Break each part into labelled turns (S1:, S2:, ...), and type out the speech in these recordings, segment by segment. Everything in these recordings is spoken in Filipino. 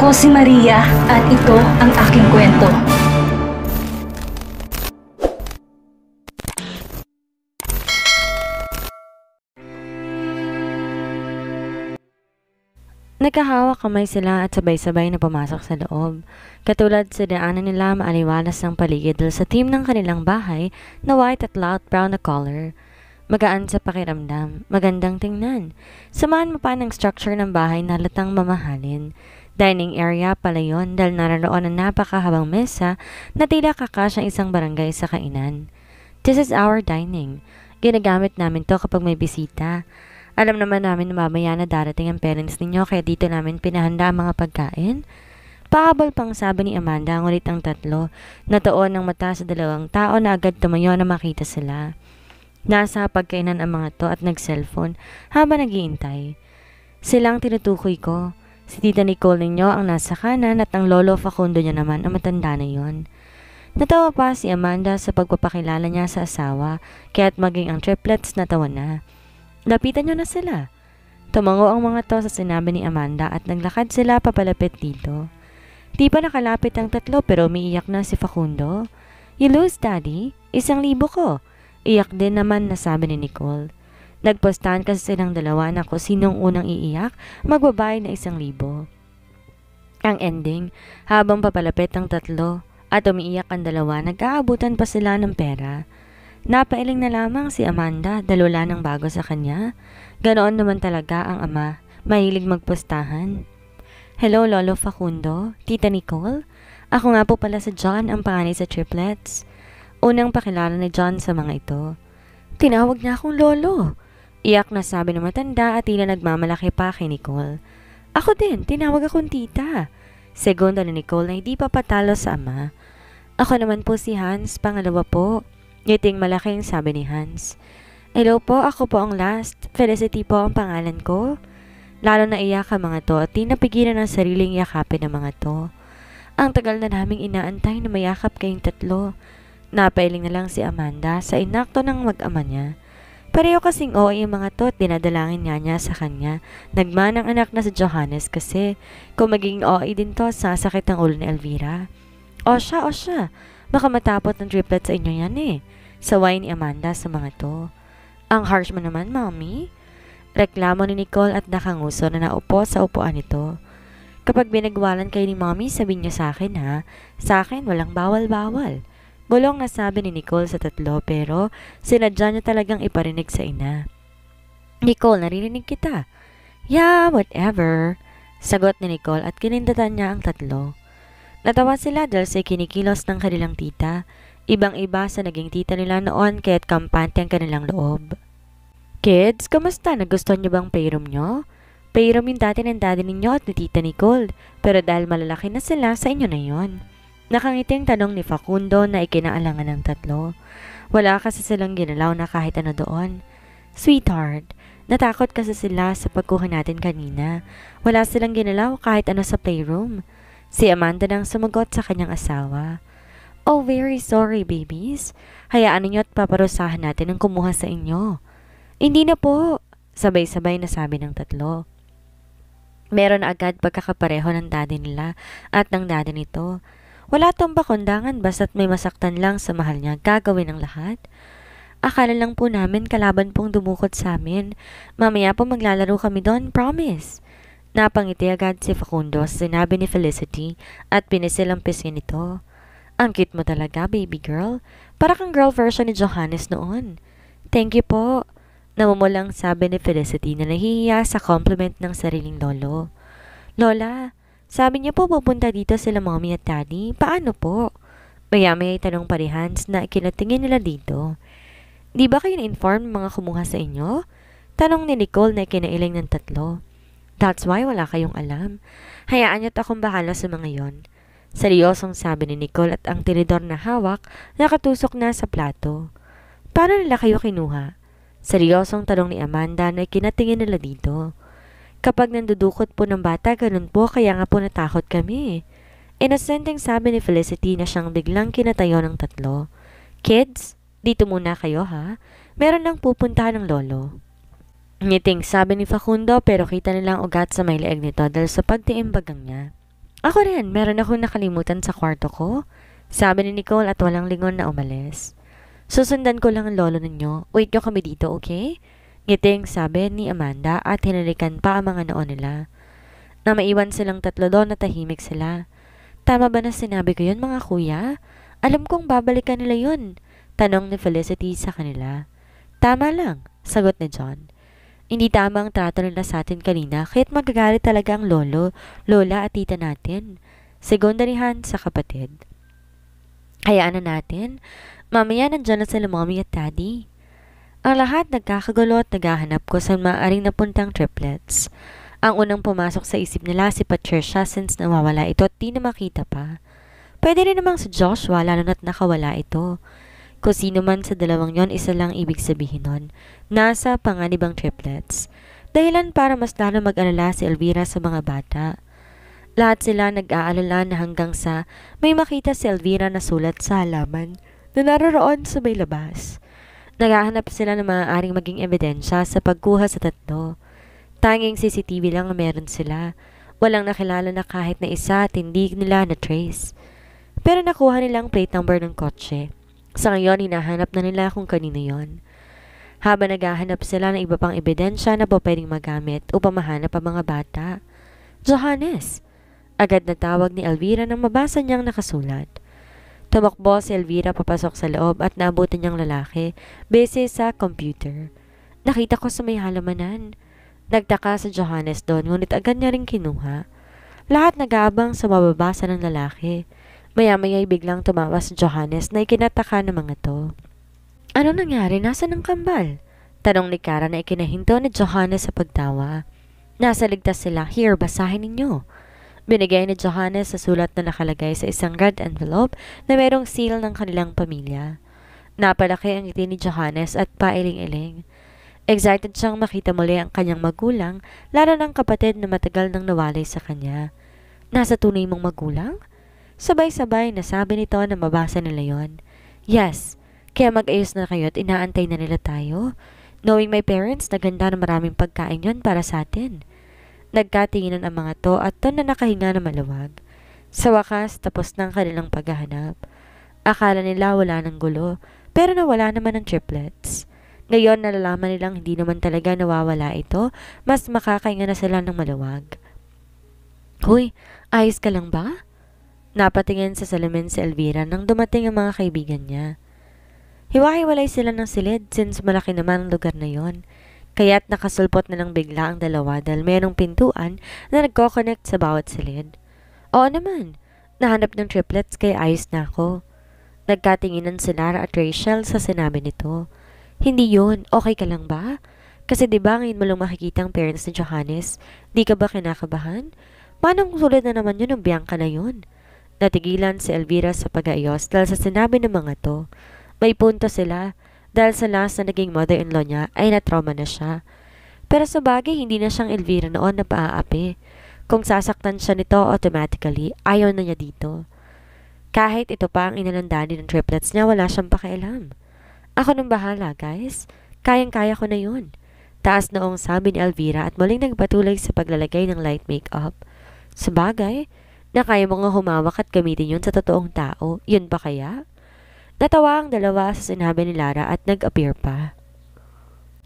S1: Ako si Maria at ito ang aking kwento. Nagkahawak kamay sila at sabay-sabay na pumasok sa loob. Katulad sa daanan nila maaliwalas ng paligid sa team ng kanilang bahay na white at light brown na color. Magaan sa pakiramdam, magandang tingnan. Samahan mo pa ng structure ng bahay na latang mamahalin. Dining area pala yon dahil naroon ang napakahabang mesa na tila kakasyang isang barangay sa kainan. This is our dining. Ginagamit namin to kapag may bisita. Alam naman namin na mamaya na darating ang parents ninyo kaya dito namin pinahanda ang mga pagkain. Pahabol pang sabi ni Amanda ngunit ang tatlo, natoon ng mata sa dalawang tao na agad tumayo na makita sila. Nasa pagkainan ang mga to at nag-cellphone habang naghihintay. Silang tinutukoy ko. Si Tita Nicole ninyo ang nasa kanan at ang Lolo Facundo niya naman ang matanda na yon. Natawa pa si Amanda sa pagpapakilala niya sa asawa kaya't maging ang triplets natawa na. Lapitan niyo na sila. Tumango ang mga to sa sinabi ni Amanda at naglakad sila papalapit dito. Di pa nakalapit ang tatlo pero umiiyak na si Facundo. You lose, Daddy. Isang libo ko. Iyak din naman na sabi ni Nicole. Nagpostan kasi silang dalawa na kung sinong unang iiyak, magbabayad na isang libo. Ang ending, habang papalapit ang tatlo at umiiyak ang dalawa, nag-aabutan pa sila ng pera. Napailing na lamang si Amanda dahil wala nang bago sa kanya. Ganoon naman talaga ang ama, mahilig magpustahan. Hello Lolo Facundo, Tita Nicole. Ako nga po pala sa John ang panganay sa triplets. Unang pakilala ni John sa mga ito. Tinawag niya akong lolo. Iyak na sabi ng matanda at tila nagmamalaki pa kay Nicole. Ako din, tinawag akong tita. Segunda ni Nicole na hindi papatalo sa ama. Ako naman po si Hans, pangalawa po. Ngiting malaking sabi ni Hans. Hello po, ako po ang last. Felicity po ang pangalan ko. Lalo na iyak ang mga to at di napigilan ang sariling yakapin ng mga to. Ang tagal na naming inaantay na mayakap kayong tatlo. Napailing na lang si Amanda sa inakto ng mag-ama niya. Pareho kasing oo yung mga to at dinadalangin nga niya sa kanya. Nagmanang anak na sa Johannes kasi kung magiging OA din to, sasakit ang ulo ni Elvira. O siya, o siya, baka matapot ng triplet sa inyo yan eh. Saway ni Amanda sa mga to. Ang harsh mo naman, mommy. Reklamo ni Nicole at nakanguso na naupo sa upuan nito. Kapag binagwalan kayo ni mommy, sabihin niyo sa akin ha. Sa akin, walang bawal-bawal. Bulong na sabi ni Nicole sa tatlo pero sinadya niya talagang iparinig sa ina. Nicole, narinig kita. Yeah, whatever. Sagot ni Nicole at kinindatan niya ang tatlo. Natawa sila dahil sa kinikilos ng kanilang tita. Ibang-iba sa naging tita nila noon kaya't kampante ang kanilang loob. Kids, kamusta? Nagustuhan niyo bang payroom niyo? Payroom yung dati ng daddy ninyo at ni tita Nicole. Pero dahil malalaki na sila, sa inyo na yon. Nakangiting tanong ni Facundo na ikinaalangan ng tatlo. Wala kasi silang ginalaw na kahit ano doon. Sweetheart, natakot kasi sila sa pagkuha natin kanina. Wala silang ginalaw kahit ano sa playroom. Si Amanda nang sumagot sa kanyang asawa. Oh, very sorry, babies. Hayaan ninyo at paparusahan natin ang kumuha sa inyo. Hindi na po, sabay-sabay na sabi ng tatlo. Meron agad pagkakapareho ng daddy nila at ng daddy nito. Wala tong bakundangan basta't may masaktan lang sa mahal niya. Gagawin ang lahat. Akala lang po namin kalaban pong dumukot sa amin. Mamaya po maglalaro kami doon, promise. Napangiti agad si Facundo sa sinabi ni Felicity at ang pisngin nito. Ang cute mo talaga, baby girl. Para kang girl version ni Johannes noon. Thank you po. Namumulang sabi ni Felicity na nahihiya sa compliment ng sariling lolo. Lola, sabi niya po pupunta dito sila mommy at daddy. Paano po? Maya-maya itanong pa ni Hans na ikinatingin nila dito. Di ba kayo na-inform mga kumuha sa inyo? Tanong ni Nicole na ikinailing ng tatlo. That's why wala kayong alam. Hayaan niyo't akong bahala sa mga yon. Seryosong sabi ni Nicole at ang tinidor na hawak nakatusok na sa plato. Paano nila kayo kinuha? Seryosong tanong ni Amanda na ikinatingin nila dito. Kapag nandudukot po ng bata, ganun po, kaya nga po natakot kami. In assenting sabi ni Felicity na siyang biglang kinatayo ng tatlo. Kids, dito muna kayo ha. Meron lang pupuntahan ng lolo. Ngiting sabi ni Facundo pero kita nilang ugat sa may leeg nito dahil sa pagtiimbagang niya. Ako rin, meron akong nakalimutan sa kwarto ko. Sabi ni Nicole at walang lingon na umalis. Susundan ko lang ang lolo ninyo. Wait nyo kami dito, okay? Ngiting sabi ni Amanda at hinalikan pa ang mga noo nila. Na maiwan silang tatlo doon na tahimik sila. Tama ba na sinabi ko yun mga kuya? Alam kong babalikan nila yun. Tanong ni Felicity sa kanila. Tama lang, sagot ni John. Hindi tama ang trato nila sa atin kanina kahit magagalit talaga ang lolo, lola at tita natin. Segondarihan sa kapatid. Hayaan na natin. Mamaya nandiyan na sila mommy at daddy. Ang lahat nagkakagulo at naghahanap ko sa maaaring napuntang triplets. Ang unang pumasok sa isip nila si Patricia since nawawala ito at di na makita pa. Pwede rin namang si Joshua lalo na't nakawala ito. Kung sino man sa dalawang yon, isa lang ibig sabihin nun. Nasa panganibang triplets. Dahilan para mas lalo mag-alala si Elvira sa mga bata. Lahat sila nag-aalala na hanggang sa may makita si Elvira na sulat sa halaman na naroroon sa may labas. Nagahanap sila ng maaaring maging ebidensya sa pagkuha sa tatlo. Tanging CCTV lang ang meron sila. Walang nakilala na kahit na isa at hindi nila na-trace. Pero nakuha nilang plate number ng kotse. Sa ngayon, hinahanap na nila kung kanino yon. Habang naghahanap sila ng iba pang ebidensya na po pwedeng magamit upang mahanap ang mga bata. Johannes! Agad na tawag ni Elvira nang mabasa niyang nakasulat. Tumakbo si Elvira papasok sa loob at naabutan niyang lalaki, busy sa computer. Nakita ko sa may halamanan. Nagtaka sa Johannes doon, ngunit agad niya rin kinuha. Lahat nag-aabang sa mababasa ng lalaki. Maya-maya biglang tumawa si Johannes na ikinataka ng mga to. Ano nangyari? Nasaan ang kambal? Tanong ni Kara na ikinahinto ni Johannes sa pagtawa. Nasa ligtas sila. Here, basahin ninyo. Binigay ni Johannes sa sulat na nakalagay sa isang red envelope na mayroong seal ng kanilang pamilya. Napalaki ang ngiti ni Johannes at pailing-iling. Excited siyang makita muli ang kanyang magulang, lalo ng kapatid na matagal nang nawalay sa kanya. Nasa tunay mong magulang? Sabay-sabay na sabi nito na mabasa nila yon. Yes, kaya mag-ayos na kayo at inaantay na nila tayo. Knowing my parents, naganda na maraming pagkain yon para sa atin. Nagkatinginan ang mga to at doon na nakahinga na maluwag. Sa wakas, tapos na kanilang paghahanap. Akala nila wala ng gulo, pero nawala naman ang triplets. Ngayon, nalalaman nilang hindi naman talaga nawawala ito, mas makakainga na sila ng maluwag. Huy, ayos ka lang ba? Napatingin sa salamin si Elvira nang dumating ang mga kaibigan niya. Hiwa-hiwalay sila ng silid since malaki naman ang lugar na yon kaya't nakasulpot na lang bigla ang dalawa dahil mayroong pintuan na nagko-connect sa bawat silid. Oo naman, nahanap ng triplets kay ayos na ako. Nagkatinginan si Lara at Rachel sa sinabi nito. Hindi yun, okay ka lang ba? Kasi di ba ngayon mo lang makikita ang parents ni Johannes, di ka ba kinakabahan? Paano kung sulit na naman yun ang Bianca na yun? Natigilan si Elvira sa pag-aayos dahil sa sinabi ng mga to. May punto sila, dahil sa last na naging mother-in-law niya ay natrauma na siya. Pero sa bagay, hindi na siyang Elvira noon na paaapi. Kung sasaktan siya nito automatically, ayaw na niya dito. Kahit ito pa ang inalandani ng triplets niya, wala siyang pakialam. Ako nang bahala, guys. Kayang-kaya ko na yun. Taas noong sabi ni Elvira at muling nagpatuloy sa paglalagay ng light makeup. Sa bagay, na kaya mong humawak at gamitin yun sa totoong tao, yun ba kaya? Natawa ang dalawa sa sinabi ni Lara at nag-appear pa.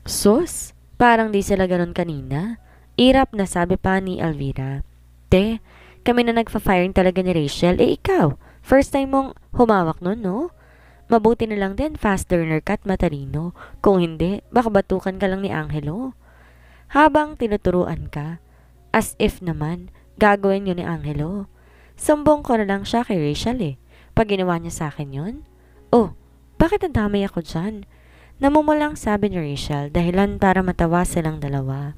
S1: Sus, parang di sila ganun kanina. Irap na sabi pa ni Alvira. Te, kami na nagpa-firing talaga ni Rachel, eh ikaw, first time mong humawak nun, no? Mabuti na lang din, fast learner ka at matalino. Kung hindi, baka batukan ka lang ni Angelo. Habang tinuturuan ka, as if naman, gagawin yun ni Angelo. Sumbong ko na lang siya kay Rachel eh. Pag ginawa niya sa akin yun, Oh, bakit nadamay ako dyan? Namumulang sabi ni Rachel dahilan para matawa silang dalawa.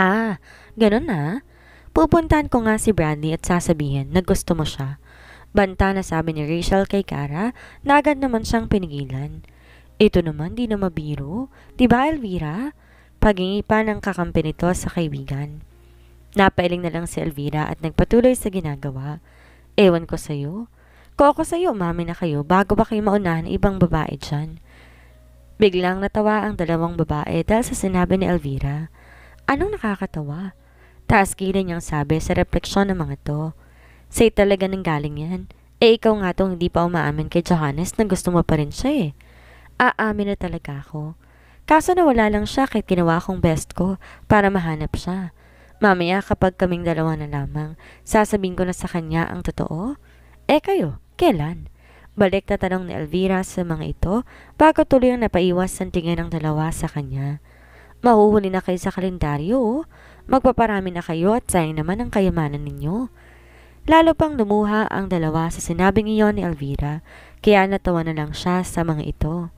S1: Ah, ganun na. Pupuntahan ko nga si Bradley at sasabihin na gusto mo siya. Banta na sabi ni Rachel kay Kara na agad naman siyang pinigilan. Ito naman di na mabiro. Diba Elvira? Pagingi pa ng kakampi nito sa kaibigan. Napailing na lang si Elvira at nagpatuloy sa ginagawa. Ewan ko sa'yo. Koko iyo, mami na kayo, bago ba kayo maunahan ibang babae dyan? Biglang natawa ang dalawang babae dahil sa sinabi ni Elvira. Anong nakakatawa? Taas gila niyang sabi sa refleksyon ng mga to. Say talaga nang galing yan. Eh ikaw nga tong hindi pa umaamin kay Johannes na gusto mo pa rin siya eh. Aamin na talaga ako. Kaso nawala lang siya kahit ginawa kong best ko para mahanap siya. Mamaya kapag kaming dalawa na lamang, sasabihin ko na sa kanya ang totoo eh kayo, kailan? Balik na tanong ni Elvira sa mga ito bago tuloy ang napaiwas ng tingin ng dalawa sa kanya. Mahuhuli na kayo sa kalendaryo, oh. magpaparami na kayo at sayang naman ang kayamanan ninyo. Lalo pang lumuha ang dalawa sa sinabing iyon ni Elvira, kaya natawa na lang siya sa mga ito.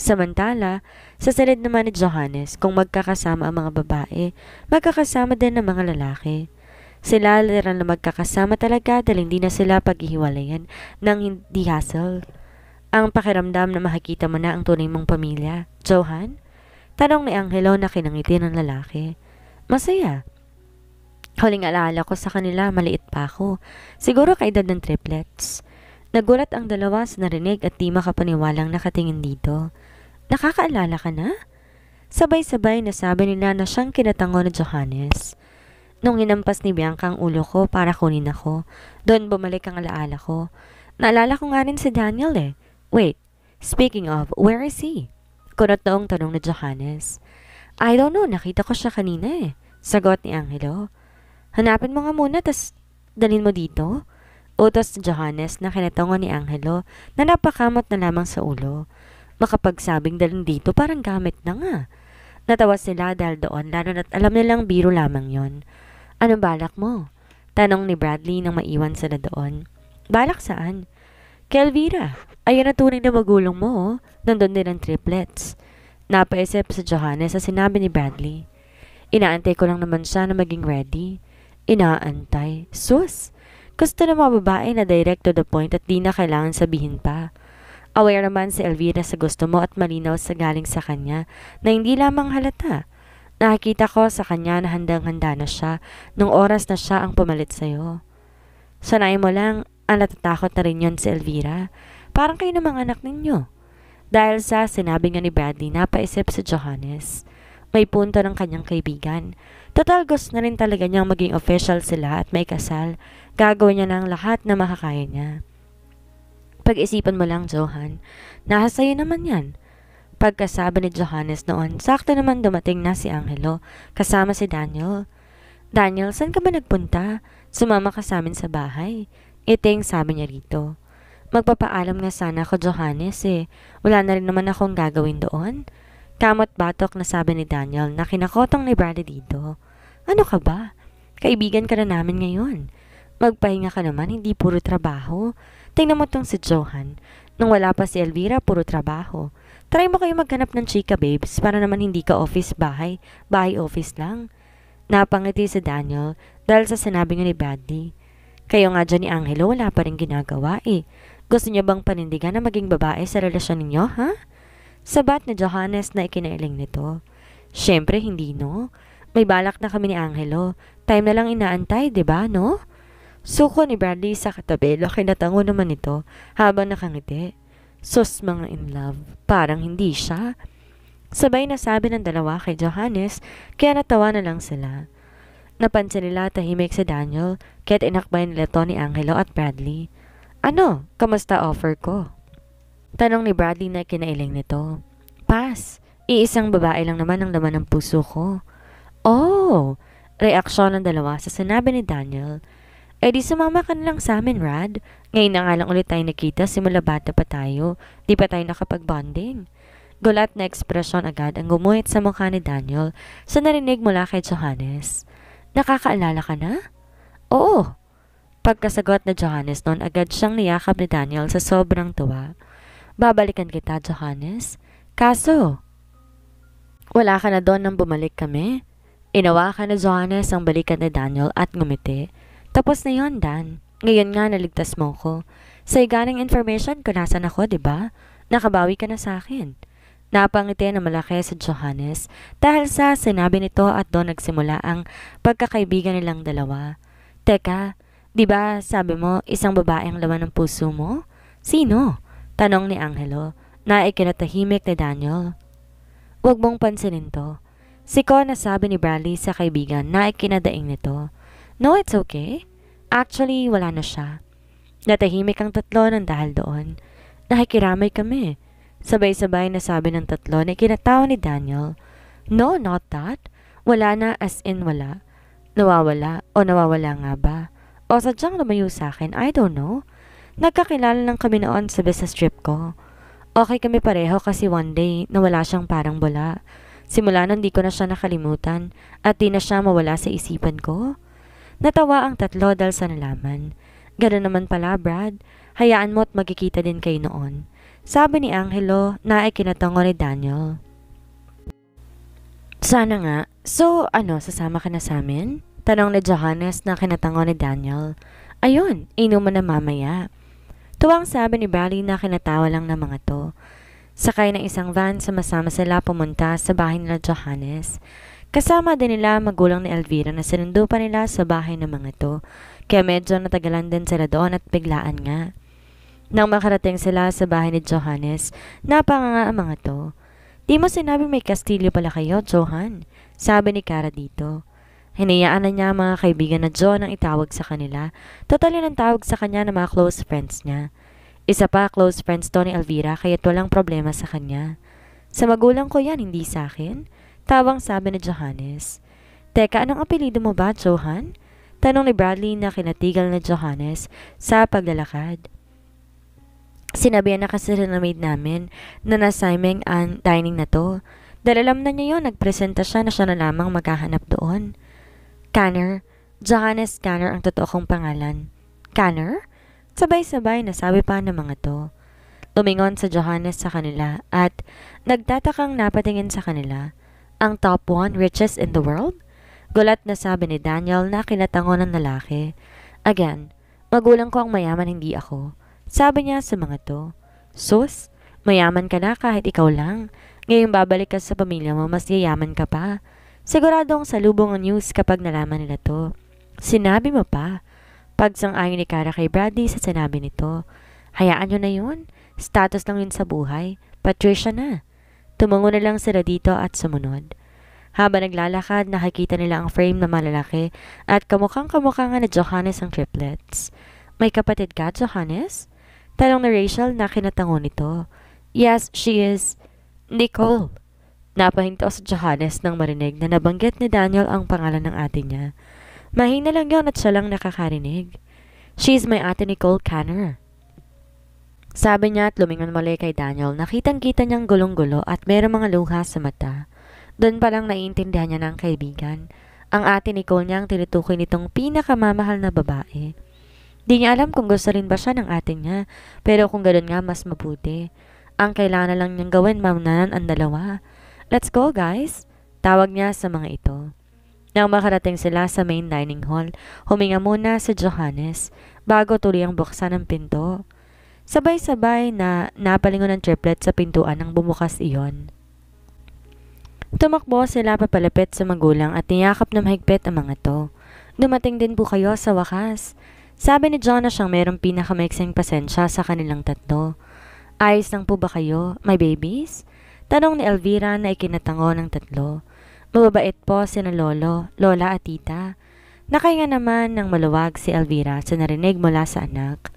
S1: Samantala, sa salid naman ni Johannes, kung magkakasama ang mga babae, magkakasama din ang mga lalaki. Sila literal na magkakasama talaga dahil hindi na sila paghihiwalayan ng hindi hassle. Ang pakiramdam na makikita mo na ang tunay mong pamilya. Johan? Tanong ni Angelo na kinangiti ng lalaki. Masaya. Huling alaala ko sa kanila, maliit pa ako. Siguro kaedad ng triplets. Nagulat ang dalawa sa narinig at di makapaniwalang nakatingin dito. Nakakaalala ka na? Sabay-sabay na sabi nila na siyang kinatango ni Johannes nung inampas ni Bianca ang ulo ko para kunin ako. Doon bumalik ang alaala ko. Naalala ko nga rin si Daniel eh. Wait, speaking of, where is he? Kunot noong tanong ni Johannes. I don't know, nakita ko siya kanina eh. Sagot ni Angelo. Hanapin mo nga muna, tas dalhin mo dito. Utos ni Johannes na kinatungo ni Angelo na napakamot na lamang sa ulo. Makapagsabing dalhin dito parang gamit na nga. Natawa sila dahil doon lalo na't alam nilang biro lamang yon. Anong balak mo? Tanong ni Bradley nang maiwan sila doon. Balak saan? Elvira, ayun na tunay na magulong mo, oh. nandun din ang triplets. Napaisip sa Johannes sa sinabi ni Bradley. Inaantay ko lang naman siya na maging ready. Inaantay. Sus! Gusto ng mga babae na direct to the point at di na kailangan sabihin pa. Aware naman si Elvira sa gusto mo at malinaw sa galing sa kanya na hindi lamang halata. Nakikita ko sa kanya na handang-handa na siya nung oras na siya ang pumalit sa'yo. Sanay mo lang, ang natatakot na rin yon si Elvira. Parang kayo ng mga anak ninyo. Dahil sa sinabi nga ni Bradley, na napaisip si Johannes. May punto ng kanyang kaibigan. Total gusto na rin talaga niyang maging official sila at may kasal. Gagawin niya na lahat na makakaya niya. Pag-isipan mo lang, Johan. Nasa sa'yo naman yan. Pagkasabi ni Johannes noon, sakto naman dumating na si Angelo, kasama si Daniel. Daniel, saan ka ba nagpunta? Sumama ka sa amin sa bahay. Iting sabi niya rito. Magpapaalam nga sana ako Johannes eh. Wala na rin naman akong gagawin doon. Kamot batok na sabi ni Daniel na kinakotong ni Bradley dito. Ano ka ba? Kaibigan ka na namin ngayon. Magpahinga ka naman, hindi puro trabaho. Tingnan mo tong si Johan. Nung wala pa si Elvira, puro trabaho. Try mo kayo maghanap ng chika babes para naman hindi ka office bahay, bahay office lang. Napangiti si Daniel dahil sa sinabi niya ni Bradley. Kayo nga dyan ni Angelo wala pa rin ginagawa eh. Gusto niya bang panindigan na maging babae sa relasyon ninyo, ha? Sabat ni Johannes na ikinailing nito. Siyempre, hindi no. May balak na kami ni Angelo. Time na lang inaantay, ba diba, no? Suko ni Bradley sa katabi, laki natango naman ito habang nakangiti. Sus mga in love, parang hindi siya. Sabay na sabi ng dalawa kay Johannes, kaya natawa na lang sila. Napansin nila tahimik si Daniel, kaya't inakbay nila to ni Angelo at Bradley. Ano? Kamusta offer ko? Tanong ni Bradley na kinailing nito. Pass. Iisang babae lang naman ang laman ng puso ko. Oh! Reaksyon ng dalawa sa sinabi ni Daniel. Eh di sumama ka na lang sa amin, Rad. Ngayon na nga lang ulit tayo nakita, simula bata pa tayo. Di pa tayo nakapag-bonding. Gulat na ekspresyon agad ang gumuhit sa mukha ni Daniel sa narinig mula kay Johannes. Nakakaalala ka na? Oo. Pagkasagot na Johannes noon, agad siyang niyakap ni Daniel sa sobrang tuwa. Babalikan kita, Johannes. Kaso, wala ka na doon nang bumalik kami. Inawakan ni Johannes ang balikan ni Daniel at ngumiti. Tapos na yon Dan. Ngayon nga naligtas mo ko. Sa iganing information ko nasan ako, ba? Diba? Nakabawi ka na sa akin. Napangiti na malaki sa Johannes dahil sa sinabi nito at doon nagsimula ang pagkakaibigan nilang dalawa. Teka, di ba sabi mo isang babae ang laman ng puso mo? Sino? Tanong ni Angelo na ikinatahimik ni Daniel. Huwag mong pansinin to. Si Ko na sabi ni Bradley sa kaibigan na ikinadaing nito. No, it's okay. Actually, wala na siya. Natahimik ang tatlo ng dahil doon. Nakikiramay kami. Sabay-sabay na sabi ng tatlo na ikinatawa ni Daniel. No, not that. Wala na as in wala. Nawawala o nawawala nga ba? O sadyang lumayo sa akin, I don't know. Nagkakilala lang kami noon sa business trip ko. Okay kami pareho kasi one day nawala siyang parang bola. Simula nun di ko na siya nakalimutan at di na siya mawala sa isipan ko. Natawa ang tatlo dal sa nalaman. Ganun naman pala, Brad. Hayaan mo at magkikita din kayo noon. Sabi ni Angelo na ay kinatango ni Daniel. Sana nga. So, ano, sasama ka na sa amin? Tanong ni Johannes na kinatango ni Daniel. Ayun, inuman na mamaya. Tuwang sabi ni Bali na kinatawa lang ng mga to. Sakay ng isang van sama-sama sila pumunta sa bahay nila Johannes. Kasama din nila magulang ni Elvira na sinundo pa nila sa bahay ng mga to. Kaya medyo natagalan din sila doon at biglaan nga. Nang makarating sila sa bahay ni Johannes, napanganga ang mga to. Di mo sinabi may kastilyo pala kayo, Johan, sabi ni Kara dito. Hinayaan na niya ang mga kaibigan na John ang itawag sa kanila. Totally nang tawag sa kanya ng mga close friends niya. Isa pa close friends to ni Elvira kaya't walang problema sa kanya. Sa magulang ko yan, hindi sa akin. Tawang sabi ni Johannes. Teka, anong apelido mo ba, Johan? Tanong ni Bradley na kinatigal na Johannes sa paglalakad. Sinabi na kasi na maid namin na nasiming ang dining na to. Dahil alam na niya yun, nagpresenta siya na siya na lamang maghahanap doon. Canner, Johannes Canner ang totoo kong pangalan. Canner? Sabay-sabay nasabi pa ng mga to. Tumingon sa Johannes sa kanila at nagtatakang napatingin sa kanila ang top 1 richest in the world? Gulat na sabi ni Daniel na kinatango ng lalaki. Again, magulang ko ang mayaman hindi ako. Sabi niya sa mga to, Sus, mayaman ka na kahit ikaw lang. Ngayong babalik ka sa pamilya mo, mas yayaman ka pa. Siguradong salubong ang news kapag nalaman nila to. Sinabi mo pa. Pagsang-ayon ni Kara kay Bradley sa sinabi nito. Hayaan nyo na yun. Status lang yun sa buhay. Patricia na. Tumungo na lang sila dito at sumunod. Habang naglalakad, nakikita nila ang frame na malalaki at kamukhang kamukha nga na Johannes ang triplets. May kapatid ka, Johannes? Tanong na Rachel na kinatangon nito. Yes, she is. Nicole. Napahinto si Johannes nang marinig na nabanggit ni Daniel ang pangalan ng ate niya. Mahina lang yon at siya lang nakakarinig. She is my ate Nicole Canner. Sabi niya at lumingon muli kay Daniel. Nakitang-kita niyang gulong-gulo at merong mga luha sa mata. Doon pa lang naiintindihan niya ng kaibigan. Ang ate Nicole niya ang tinutukoy nitong pinakamamahal na babae. Di niya alam kung gusto rin ba siya ng ate niya, pero kung ganoon nga mas mabuti. Ang kailangan lang niyang gawin mamnanan ang dalawa. Let's go guys! Tawag niya sa mga ito. Nang makarating sila sa main dining hall, huminga muna si Johannes bago tuloy ang buksan ng pinto. Sabay-sabay na napalingon ng triplet sa pintuan ng bumukas iyon. Tumakbo sila papalapit sa magulang at niyakap na mahigpit ang mga to. Dumating din po kayo sa wakas. Sabi ni Jonas siyang mayroong pinakamaiksing pasensya sa kanilang tatlo. Ayos lang po ba kayo, my babies? Tanong ni Elvira na ikinatango ng tatlo. Mababait po si na lolo, lola at tita. Nakahinga naman ng maluwag si Elvira sa narinig mula sa anak.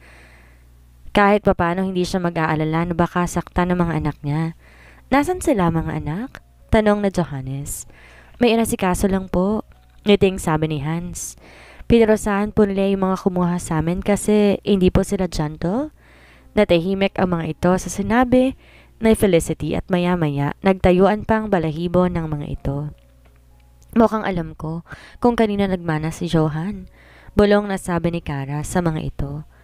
S1: Kahit papano hindi siya mag-aalala na baka sakta ng mga anak niya. Nasaan sila mga anak? Tanong na Johannes. May si Kaso lang po. Ngiting sabi ni Hans. Pinarasahan po nila yung mga kumuha sa amin kasi hindi po sila dyan to. Natahimik ang mga ito sa sinabi na Felicity at maya-maya nagtayuan pa ang balahibo ng mga ito. Mukhang alam ko kung kanina nagmana si Johan. Bulong na sabi ni Kara sa mga ito.